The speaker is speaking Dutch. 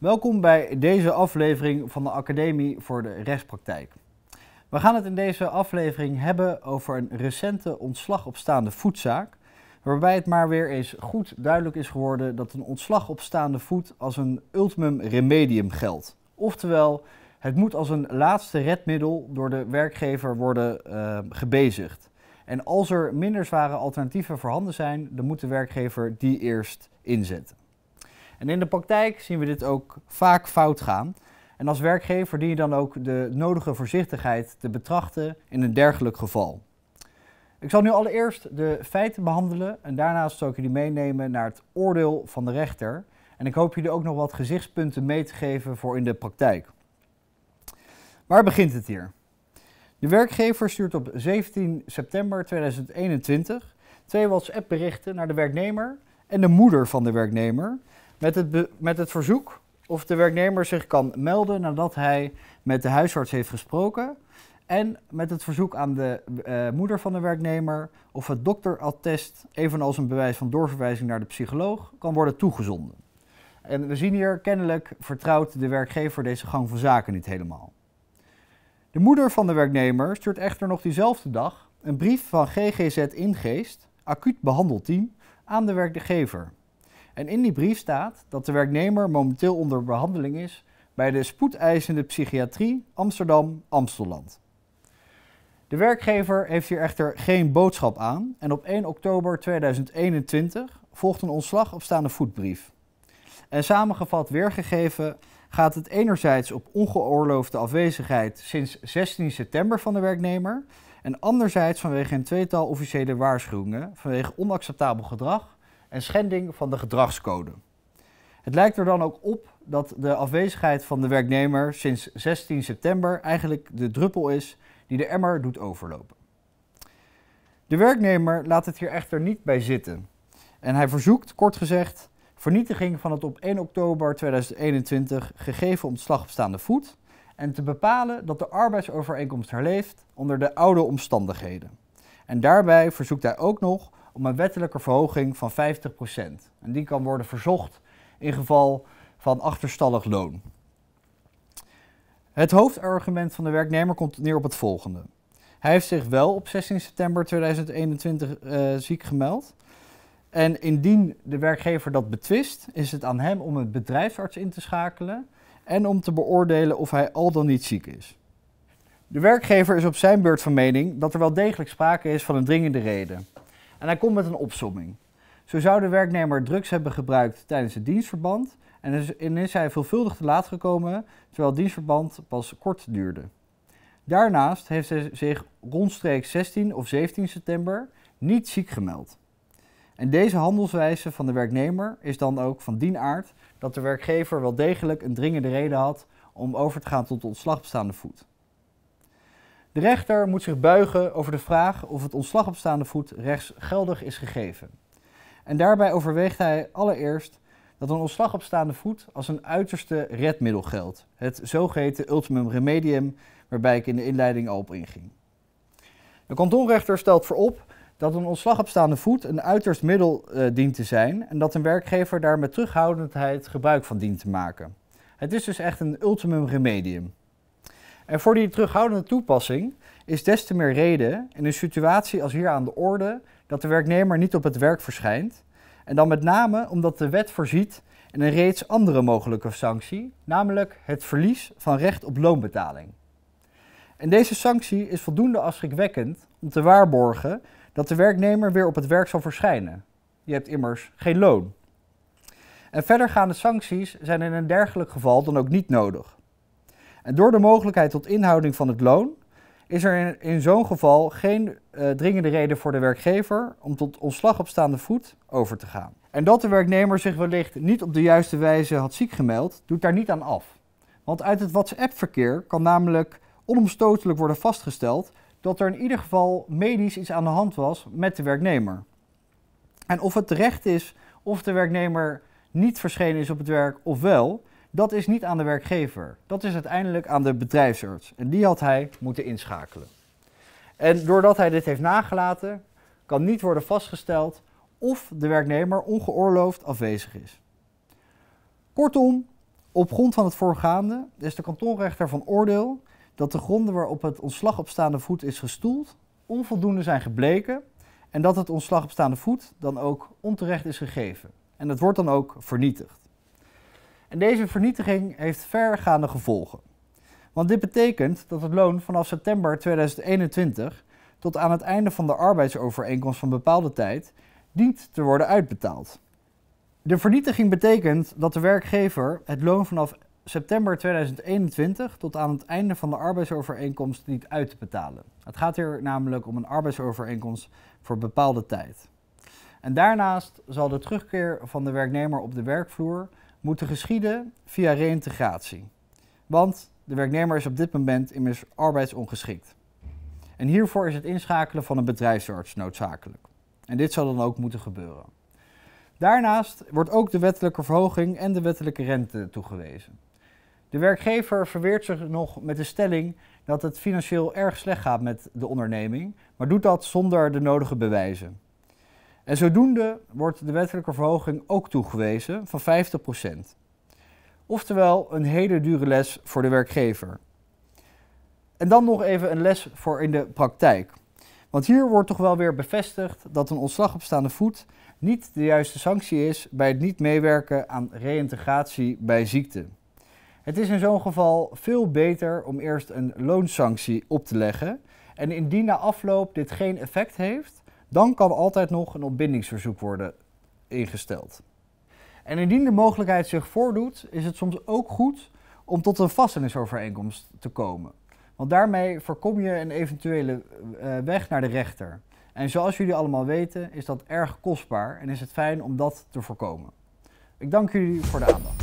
Welkom bij deze aflevering van de Academie voor de Rechtspraktijk. We gaan het in deze aflevering hebben over een recente ontslag op staande voetzaak, waarbij het maar weer eens goed duidelijk is geworden dat een ontslag op staande voet als een ultimum remedium geldt. Oftewel, het moet als een laatste redmiddel door de werkgever worden eh, gebezigd. En als er minder zware alternatieven voorhanden zijn, dan moet de werkgever die eerst inzetten. En in de praktijk zien we dit ook vaak fout gaan. En als werkgever dien je dan ook de nodige voorzichtigheid te betrachten in een dergelijk geval. Ik zal nu allereerst de feiten behandelen en daarnaast zal ik jullie meenemen naar het oordeel van de rechter. En ik hoop jullie ook nog wat gezichtspunten mee te geven voor in de praktijk. Waar begint het hier? De werkgever stuurt op 17 september 2021 twee WhatsApp-berichten naar de werknemer en de moeder van de werknemer met het, met het verzoek of de werknemer zich kan melden nadat hij met de huisarts heeft gesproken. En met het verzoek aan de eh, moeder van de werknemer of het dokterattest, evenals een bewijs van doorverwijzing naar de psycholoog, kan worden toegezonden. En we zien hier kennelijk vertrouwt de werkgever deze gang van zaken niet helemaal. De moeder van de werknemer stuurt echter nog diezelfde dag een brief van GGZ Ingeest, acuut behandelteam, aan de werkgever. En in die brief staat dat de werknemer momenteel onder behandeling is bij de spoedeisende psychiatrie Amsterdam-Amstelland. De werkgever heeft hier echter geen boodschap aan en op 1 oktober 2021 volgt een ontslag op staande voetbrief. En samengevat weergegeven gaat het enerzijds op ongeoorloofde afwezigheid sinds 16 september van de werknemer en anderzijds vanwege een tweetal officiële waarschuwingen vanwege onacceptabel gedrag en schending van de gedragscode. Het lijkt er dan ook op dat de afwezigheid van de werknemer sinds 16 september eigenlijk de druppel is die de emmer doet overlopen. De werknemer laat het hier echter niet bij zitten en hij verzoekt, kort gezegd, vernietiging van het op 1 oktober 2021 gegeven ontslag op staande voet en te bepalen dat de arbeidsovereenkomst herleeft onder de oude omstandigheden. En daarbij verzoekt hij ook nog om een wettelijke verhoging van 50%. En die kan worden verzocht in geval van achterstallig loon. Het hoofdargument van de werknemer komt neer op het volgende. Hij heeft zich wel op 16 september 2021 eh, ziek gemeld. En indien de werkgever dat betwist, is het aan hem om een bedrijfsarts in te schakelen en om te beoordelen of hij al dan niet ziek is. De werkgever is op zijn beurt van mening dat er wel degelijk sprake is van een dringende reden. En hij komt met een opsomming. Zo zou de werknemer drugs hebben gebruikt tijdens het dienstverband en is, hij veelvuldig te laat gekomen, terwijl het dienstverband pas kort duurde. Daarnaast heeft hij zich rondstreeks 16 of 17 september niet ziek gemeld. En deze handelswijze van de werknemer is dan ook van dienaard aard dat de werkgever wel degelijk een dringende reden had om over te gaan tot ontslag voet. De rechter moet zich buigen over de vraag of het ontslag op staande voet rechtsgeldig is gegeven. En daarbij overweegt hij allereerst dat een ontslag op staande voet als een uiterste redmiddel geldt, het zogeheten ultimum remedium, waarbij ik in de inleiding al op inging. De kantonrechter stelt voorop dat een ontslag op staande voet een uiterst middel eh, dient te zijn en dat een werkgever daar met terughoudendheid gebruik van dient te maken. Het is dus echt een ultimum remedium. En voor die terughoudende toepassing is des te meer reden in een situatie als hier aan de orde dat de werknemer niet op het werk verschijnt. En dan met name omdat de wet voorziet in een reeds andere mogelijke sanctie, namelijk het verlies van recht op loonbetaling. En deze sanctie is voldoende afschrikwekkend om te waarborgen dat de werknemer weer op het werk zal verschijnen. Je hebt immers geen loon. En verdergaande sancties zijn in een dergelijk geval dan ook niet nodig. En door de mogelijkheid tot inhouding van het loon is er in, zo'n geval geen eh, dringende reden voor de werkgever om tot ontslag op staande voet over te gaan. En dat de werknemer zich wellicht niet op de juiste wijze had ziek gemeld, doet daar niet aan af. Want uit het WhatsApp-verkeer kan namelijk onomstotelijk worden vastgesteld dat er in ieder geval medisch iets aan de hand was met de werknemer. En of het terecht is of de werknemer niet verschenen is op het werk of wel, dat is niet aan de werkgever. Dat is uiteindelijk aan de bedrijfsarts. En die had hij moeten inschakelen. En doordat hij dit heeft nagelaten, kan niet worden vastgesteld of de werknemer ongeoorloofd afwezig is. Kortom, op grond van het voorgaande is de kantonrechter van oordeel dat de gronden waarop het ontslag op staande voet is gestoeld onvoldoende zijn gebleken en dat het ontslag op staande voet dan ook onterecht is gegeven. En dat wordt dan ook vernietigd. En deze vernietiging heeft vergaande gevolgen. Want dit betekent dat het loon vanaf september 2021 tot aan het einde van de arbeidsovereenkomst van bepaalde tijd dient te worden uitbetaald. De vernietiging betekent dat de werkgever het loon vanaf september 2021 tot aan het einde van de arbeidsovereenkomst niet uit te betalen. Het gaat hier namelijk om een arbeidsovereenkomst voor bepaalde tijd. En daarnaast zal de terugkeer van de werknemer op de werkvloer moeten geschieden via reïntegratie. Want de werknemer is op dit moment immers arbeidsongeschikt. En hiervoor is het inschakelen van een bedrijfsarts noodzakelijk. En dit zal dan ook moeten gebeuren. Daarnaast wordt ook de wettelijke verhoging en de wettelijke rente toegewezen. De werkgever verweert zich nog met de stelling dat het financieel erg slecht gaat met de onderneming, maar doet dat zonder de nodige bewijzen. En zodoende wordt de wettelijke verhoging ook toegewezen van 50%. Oftewel een hele dure les voor de werkgever. En dan nog even een les voor in de praktijk. Want hier wordt toch wel weer bevestigd dat een ontslag op staande voet niet de juiste sanctie is bij het niet meewerken aan reïntegratie bij ziekte. Het is in zo'n geval veel beter om eerst een loonsanctie op te leggen. En indien na afloop dit geen effect heeft, dan kan altijd nog een ontbindingsverzoek worden ingesteld. En indien de mogelijkheid zich voordoet, is het soms ook goed om tot een vastenisovereenkomst te komen. Want daarmee voorkom je een eventuele eh, weg naar de rechter. En zoals jullie allemaal weten, is dat erg kostbaar en is het fijn om dat te voorkomen. Ik dank jullie voor de aandacht.